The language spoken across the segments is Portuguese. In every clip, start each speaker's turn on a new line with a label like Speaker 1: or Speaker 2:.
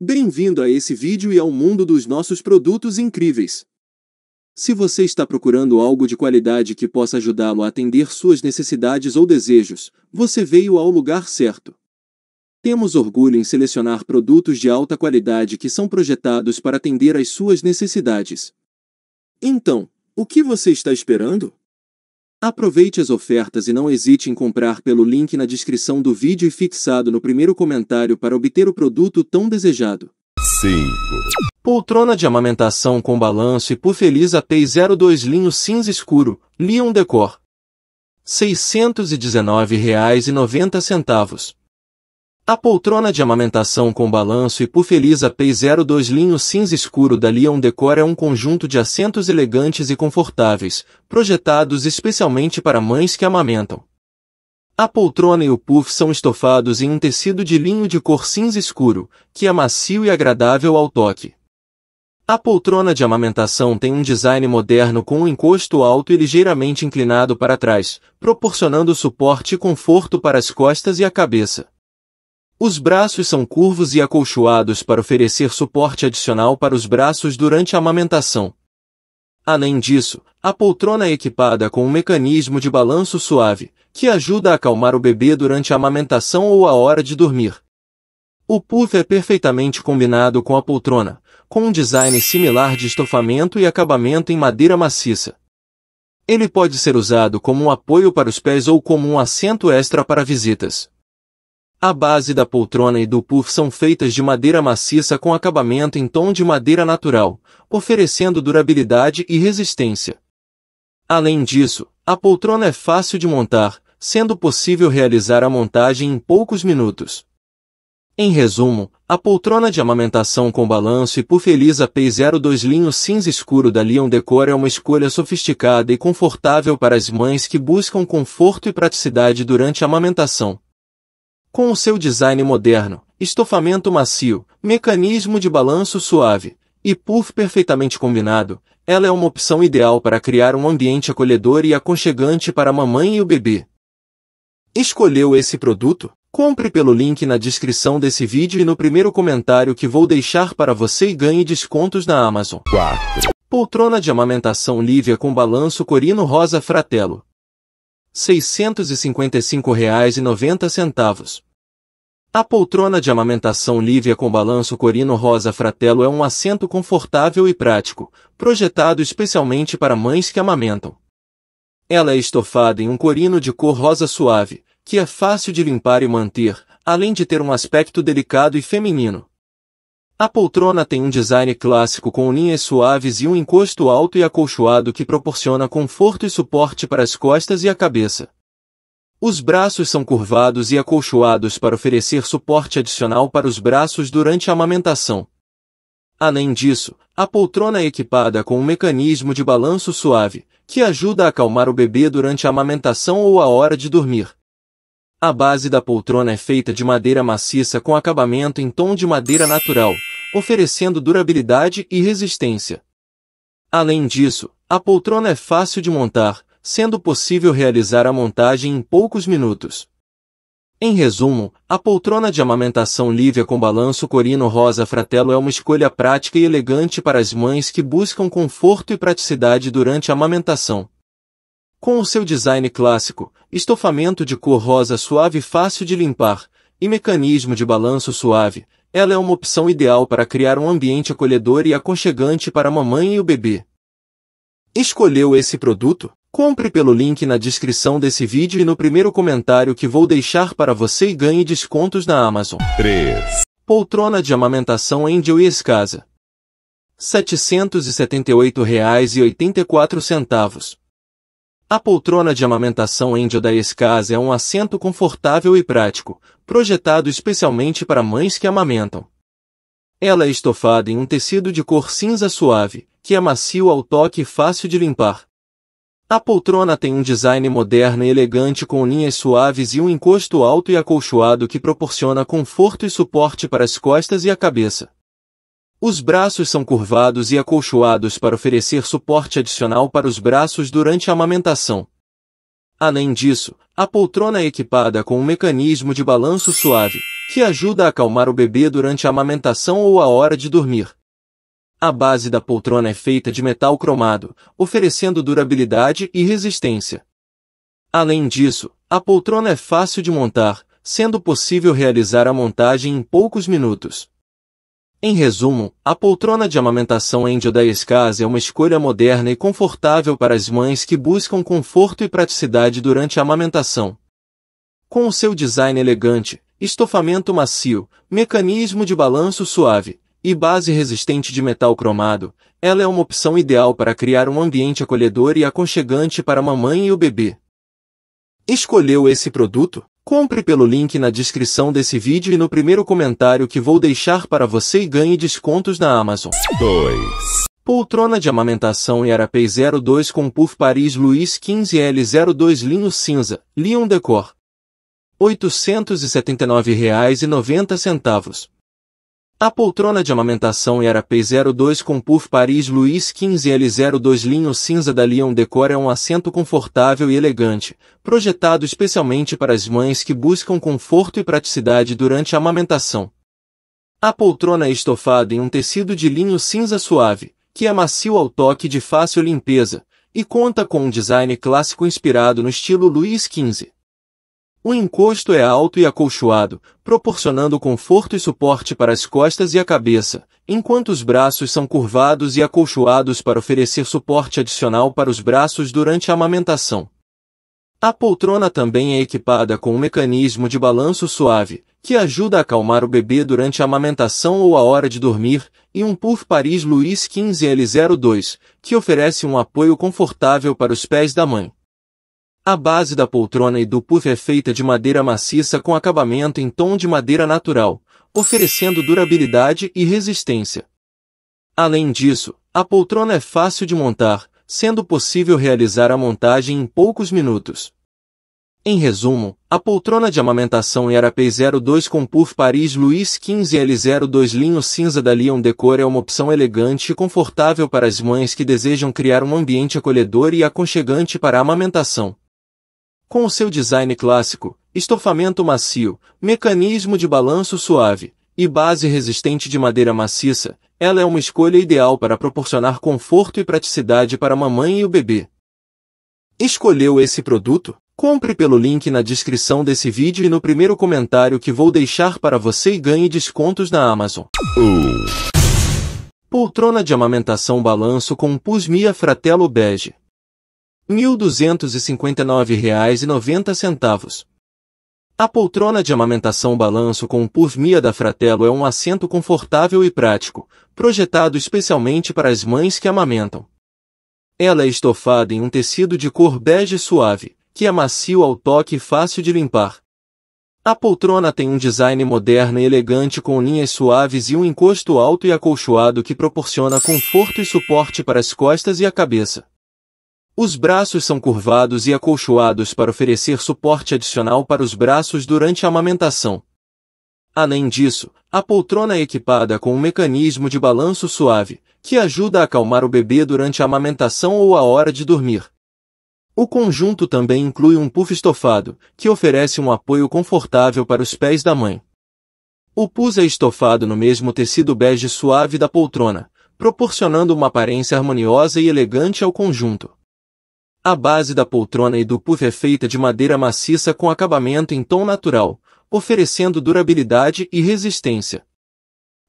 Speaker 1: Bem-vindo a esse vídeo e ao mundo dos nossos produtos incríveis. Se você está procurando algo de qualidade que possa ajudá-lo a atender suas necessidades ou desejos, você veio ao lugar certo. Temos orgulho em selecionar produtos de alta qualidade que são projetados para atender às suas necessidades. Então, o que você está esperando? Aproveite as ofertas e não hesite em comprar pelo link na descrição do vídeo e fixado no primeiro comentário para obter o produto tão desejado. 5. Poltrona de amamentação com balanço e Pufelisa P02 linho cinza escuro, Leon Decor. R$ 619,90. A poltrona de amamentação com balanço e pufeliza P02 linho cinza escuro da Leon Decor é um conjunto de assentos elegantes e confortáveis, projetados especialmente para mães que amamentam. A poltrona e o puff são estofados em um tecido de linho de cor cinza escuro, que é macio e agradável ao toque. A poltrona de amamentação tem um design moderno com um encosto alto e ligeiramente inclinado para trás, proporcionando suporte e conforto para as costas e a cabeça. Os braços são curvos e acolchoados para oferecer suporte adicional para os braços durante a amamentação. Além disso, a poltrona é equipada com um mecanismo de balanço suave, que ajuda a acalmar o bebê durante a amamentação ou a hora de dormir. O puff é perfeitamente combinado com a poltrona, com um design similar de estofamento e acabamento em madeira maciça. Ele pode ser usado como um apoio para os pés ou como um assento extra para visitas. A base da poltrona e do puff são feitas de madeira maciça com acabamento em tom de madeira natural, oferecendo durabilidade e resistência. Além disso, a poltrona é fácil de montar, sendo possível realizar a montagem em poucos minutos. Em resumo, a poltrona de amamentação com balanço e puff Elisa P02 linho cinza escuro da Leon Decor é uma escolha sofisticada e confortável para as mães que buscam conforto e praticidade durante a amamentação com o seu design moderno, estofamento macio, mecanismo de balanço suave e puff perfeitamente combinado, ela é uma opção ideal para criar um ambiente acolhedor e aconchegante para a mamãe e o bebê. Escolheu esse produto? Compre pelo link na descrição desse vídeo e no primeiro comentário que vou deixar para você e ganhe descontos na Amazon. 4. Poltrona de amamentação Lívia com balanço Corino Rosa Fratello. 655,90. A poltrona de amamentação Lívia com balanço corino rosa Fratello é um assento confortável e prático, projetado especialmente para mães que amamentam. Ela é estofada em um corino de cor rosa suave, que é fácil de limpar e manter, além de ter um aspecto delicado e feminino. A poltrona tem um design clássico com linhas suaves e um encosto alto e acolchoado que proporciona conforto e suporte para as costas e a cabeça. Os braços são curvados e acolchoados para oferecer suporte adicional para os braços durante a amamentação. Além disso, a poltrona é equipada com um mecanismo de balanço suave, que ajuda a acalmar o bebê durante a amamentação ou a hora de dormir. A base da poltrona é feita de madeira maciça com acabamento em tom de madeira natural, oferecendo durabilidade e resistência. Além disso, a poltrona é fácil de montar, sendo possível realizar a montagem em poucos minutos. Em resumo, a poltrona de amamentação lívia com balanço corino rosa fratello é uma escolha prática e elegante para as mães que buscam conforto e praticidade durante a amamentação. Com o seu design clássico, estofamento de cor rosa suave e fácil de limpar, e mecanismo de balanço suave, ela é uma opção ideal para criar um ambiente acolhedor e aconchegante para a mamãe e o bebê. Escolheu esse produto? Compre pelo link na descrição desse vídeo e no primeiro comentário que vou deixar para você e ganhe descontos na Amazon. 3. Poltrona de amamentação Angel e Escasa. R$ 778,84. A poltrona de amamentação Índia da Escaz é um assento confortável e prático, projetado especialmente para mães que amamentam. Ela é estofada em um tecido de cor cinza suave, que é macio ao toque e fácil de limpar. A poltrona tem um design moderno e elegante com linhas suaves e um encosto alto e acolchoado que proporciona conforto e suporte para as costas e a cabeça. Os braços são curvados e acolchoados para oferecer suporte adicional para os braços durante a amamentação. Além disso, a poltrona é equipada com um mecanismo de balanço suave, que ajuda a acalmar o bebê durante a amamentação ou a hora de dormir. A base da poltrona é feita de metal cromado, oferecendo durabilidade e resistência. Além disso, a poltrona é fácil de montar, sendo possível realizar a montagem em poucos minutos. Em resumo, a poltrona de amamentação índio da Escasa é uma escolha moderna e confortável para as mães que buscam conforto e praticidade durante a amamentação. Com o seu design elegante, estofamento macio, mecanismo de balanço suave e base resistente de metal cromado, ela é uma opção ideal para criar um ambiente acolhedor e aconchegante para a mamãe e o bebê. Escolheu esse produto? Compre pelo link na descrição desse vídeo e no primeiro comentário que vou deixar para você e ganhe descontos na Amazon. 2. Poltrona de amamentação e Arapei 02 com Puff Paris Luiz 15L02 Linho Cinza, Lyon Decor. R$ 879,90. A poltrona de amamentação era P02 com Puff Paris Louis 15 L02 linho cinza da Lyon Decor é um assento confortável e elegante, projetado especialmente para as mães que buscam conforto e praticidade durante a amamentação. A poltrona é estofada em um tecido de linho cinza suave, que é macio ao toque de fácil limpeza, e conta com um design clássico inspirado no estilo Louis XV. O encosto é alto e acolchoado, proporcionando conforto e suporte para as costas e a cabeça, enquanto os braços são curvados e acolchoados para oferecer suporte adicional para os braços durante a amamentação. A poltrona também é equipada com um mecanismo de balanço suave, que ajuda a acalmar o bebê durante a amamentação ou a hora de dormir, e um Puff Paris Louis 15L02, que oferece um apoio confortável para os pés da mãe. A base da poltrona e do puff é feita de madeira maciça com acabamento em tom de madeira natural, oferecendo durabilidade e resistência. Além disso, a poltrona é fácil de montar, sendo possível realizar a montagem em poucos minutos. Em resumo, a poltrona de amamentação erp 02 com Puff Paris Louis 15 L02 linho cinza da Lyon Decor é uma opção elegante e confortável para as mães que desejam criar um ambiente acolhedor e aconchegante para a amamentação. Com o seu design clássico, estofamento macio, mecanismo de balanço suave e base resistente de madeira maciça, ela é uma escolha ideal para proporcionar conforto e praticidade para a mamãe e o bebê. Escolheu esse produto? Compre pelo link na descrição desse vídeo e no primeiro comentário que vou deixar para você e ganhe descontos na Amazon. Uh. Poltrona de amamentação balanço com Pusmia Fratello Bege. R$ 1.259,90. A poltrona de amamentação balanço com Mia da Fratello é um assento confortável e prático, projetado especialmente para as mães que amamentam. Ela é estofada em um tecido de cor bege suave, que é macio ao toque e fácil de limpar. A poltrona tem um design moderno e elegante com linhas suaves e um encosto alto e acolchoado que proporciona conforto e suporte para as costas e a cabeça. Os braços são curvados e acolchoados para oferecer suporte adicional para os braços durante a amamentação. Além disso, a poltrona é equipada com um mecanismo de balanço suave, que ajuda a acalmar o bebê durante a amamentação ou a hora de dormir. O conjunto também inclui um puff estofado, que oferece um apoio confortável para os pés da mãe. O pus é estofado no mesmo tecido bege suave da poltrona, proporcionando uma aparência harmoniosa e elegante ao conjunto. A base da poltrona e do puff é feita de madeira maciça com acabamento em tom natural, oferecendo durabilidade e resistência.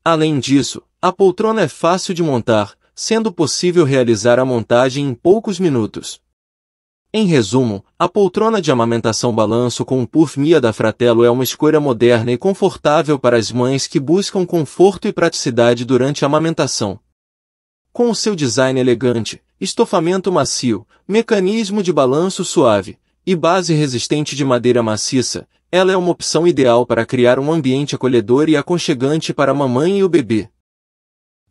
Speaker 1: Além disso, a poltrona é fácil de montar, sendo possível realizar a montagem em poucos minutos. Em resumo, a poltrona de amamentação balanço com o puff Mia da Fratello é uma escolha moderna e confortável para as mães que buscam conforto e praticidade durante a amamentação. Com o seu design elegante, estofamento macio, mecanismo de balanço suave e base resistente de madeira maciça, ela é uma opção ideal para criar um ambiente acolhedor e aconchegante para a mamãe e o bebê.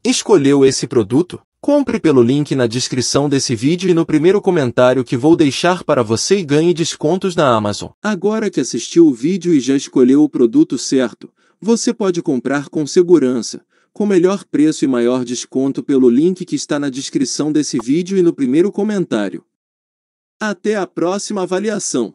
Speaker 1: Escolheu esse produto? Compre pelo link na descrição desse vídeo e no primeiro comentário que vou deixar para você e ganhe descontos na Amazon. Agora que assistiu o vídeo e já escolheu o produto certo, você pode comprar com segurança com melhor preço e maior desconto pelo link que está na descrição desse vídeo e no primeiro comentário. Até a próxima avaliação!